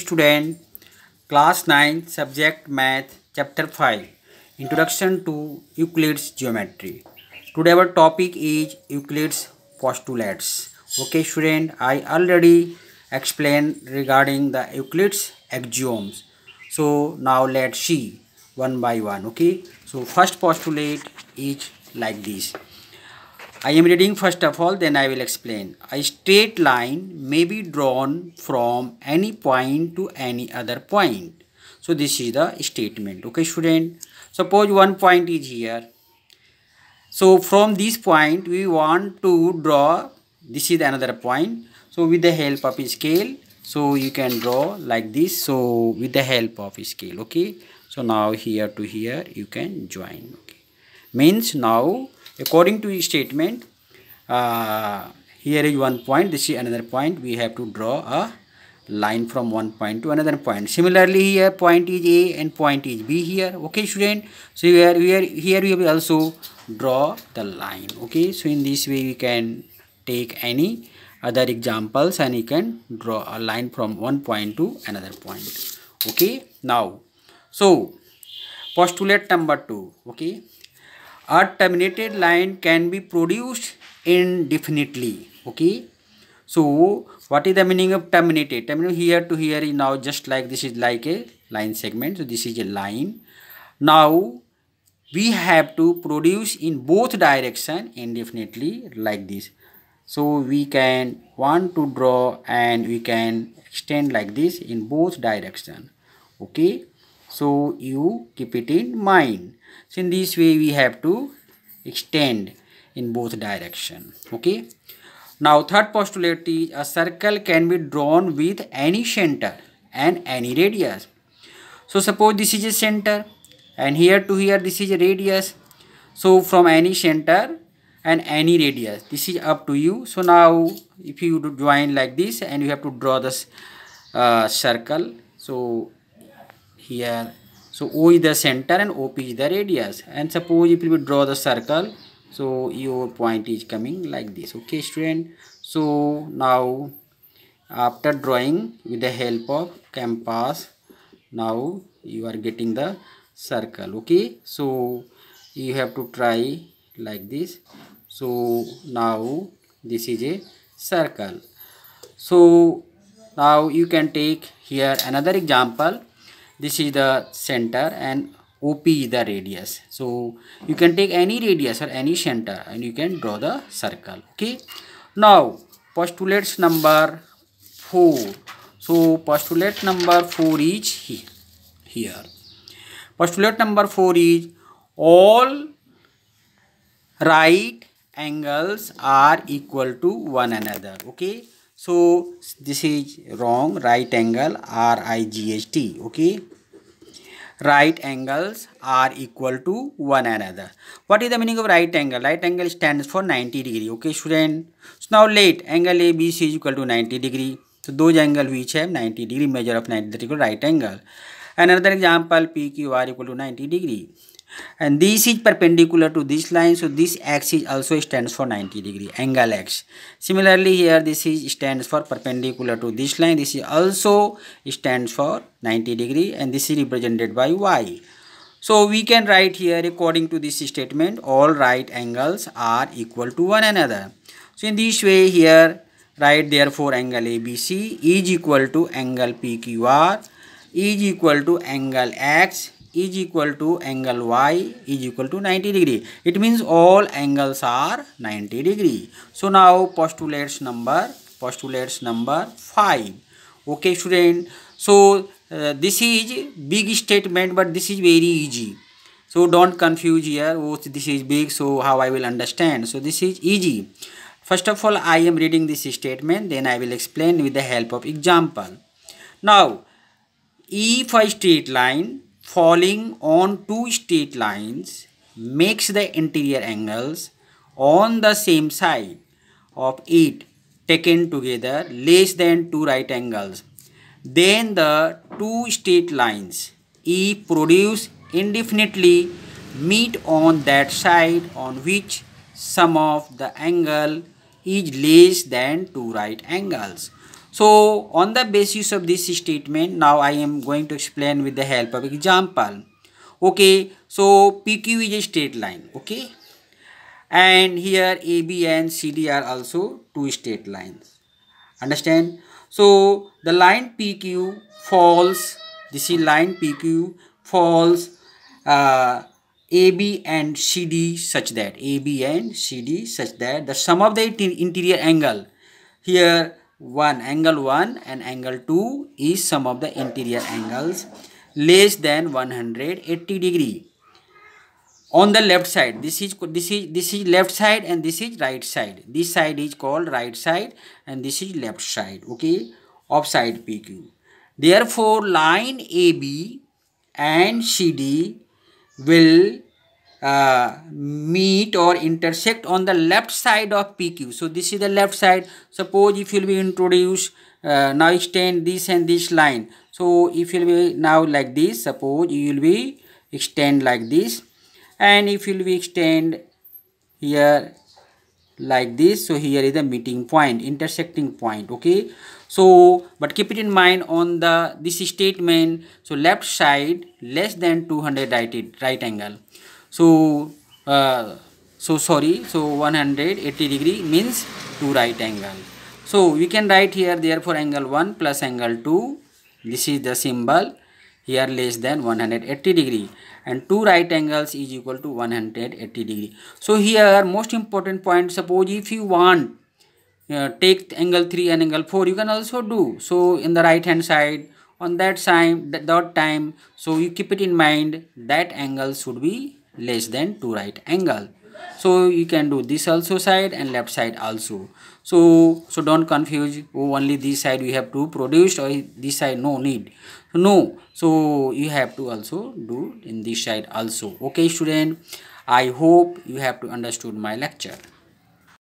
Student class nine subject math chapter five introduction to Euclid's geometry today our topic is Euclid's postulates okay student I already explain regarding the Euclid's axioms so now let see one by one okay so first postulate is like this I am reading first of all, then I will explain. A straight line may be drawn from any point to any other point. So this is the statement. Okay, student. Suppose one point is here. So from this point, we want to draw, this is another point. So with the help of scale, so you can draw like this. So with the help of scale, okay. So now here to here, you can join. Okay. Means now according to his statement uh, here is one point this is another point we have to draw a line from one point to another point similarly here point is a and point is b here okay student so here are here we will also draw the line okay so in this way we can take any other examples and you can draw a line from one point to another point okay now so postulate number two okay a terminated line can be produced indefinitely okay so what is the meaning of terminated terminated here to here is now just like this is like a line segment so this is a line now we have to produce in both direction indefinitely like this so we can want to draw and we can extend like this in both direction okay so you keep it in mind. So in this way we have to extend in both direction. Okay. Now third postulate is a circle can be drawn with any center and any radius. So suppose this is a center and here to here this is a radius. So from any center and any radius this is up to you. So now if you join like this and you have to draw this uh, circle. So here so o is the center and op is the radius and suppose if we draw the circle so your point is coming like this okay student so now after drawing with the help of compass now you are getting the circle okay so you have to try like this so now this is a circle so now you can take here another example this is the center and OP is the radius. So you can take any radius or any center and you can draw the circle. Okay. Now postulates number 4. So postulate number 4 is here. here. Postulate number 4 is all right angles are equal to one another. Okay. so this is wrong right angle r i g h t okay right angles are equal to one another what is the meaning of right angle right angle stands for 90 degree okay student so now let angle abc is equal to 90 degree so those angle which have 90 degree measure of 90 degree right angle another example pqr equal to 90 degree and this is perpendicular to this line so this axis also stands for 90 degree angle x similarly here this is stands for perpendicular to this line this is also stands for 90 degree and this is represented by y so we can write here according to this statement all right angles are equal to one another so in this way here write therefore angle abc is equal to angle pqr is equal to angle x is equal to angle y is equal to 90 degree. It means all angles are 90 degree. So now postulates number, postulates number 5. Okay student, so uh, this is big statement but this is very easy. So don't confuse here, oh this is big so how I will understand. So this is easy. First of all I am reading this statement then I will explain with the help of example. Now if a straight line falling on two straight lines makes the interior angles on the same side of it taken together less than two right angles. Then the two straight lines E produced indefinitely meet on that side on which sum of the angle is less than two right angles. So on the basis of this statement, now I am going to explain with the help of example. Okay, so PQ is a straight line, okay? And here AB and CD are also two straight lines. Understand? So the line PQ falls, this is line PQ falls uh, AB and CD such that, AB and CD such that the sum of the interior angle here 1 angle 1 and angle 2 is sum of the interior angles less than 180 degree on the left side this is this is this is left side and this is right side this side is called right side and this is left side okay of side pq therefore line ab and cd will uh, meet or intersect on the left side of PQ. So this is the left side. Suppose if you'll be introduced, uh, now extend this and this line. So if you'll be now like this, suppose you will be extend like this. And if you'll be extend here like this so here is the meeting point intersecting point okay so but keep it in mind on the this statement so left side less than 200 right right angle so uh, so sorry so 180 degree means two right angle so we can write here therefore angle 1 plus angle 2 this is the symbol here less than 180 degree and two right angles is equal to 180 degree so here most important point suppose if you want uh, take angle 3 and angle 4 you can also do so in the right hand side on that time that time so you keep it in mind that angle should be less than two right angle so you can do this also side and left side also so so don't confuse oh, only this side we have to produce or this side no need no so you have to also do in this side also okay student i hope you have to understood my lecture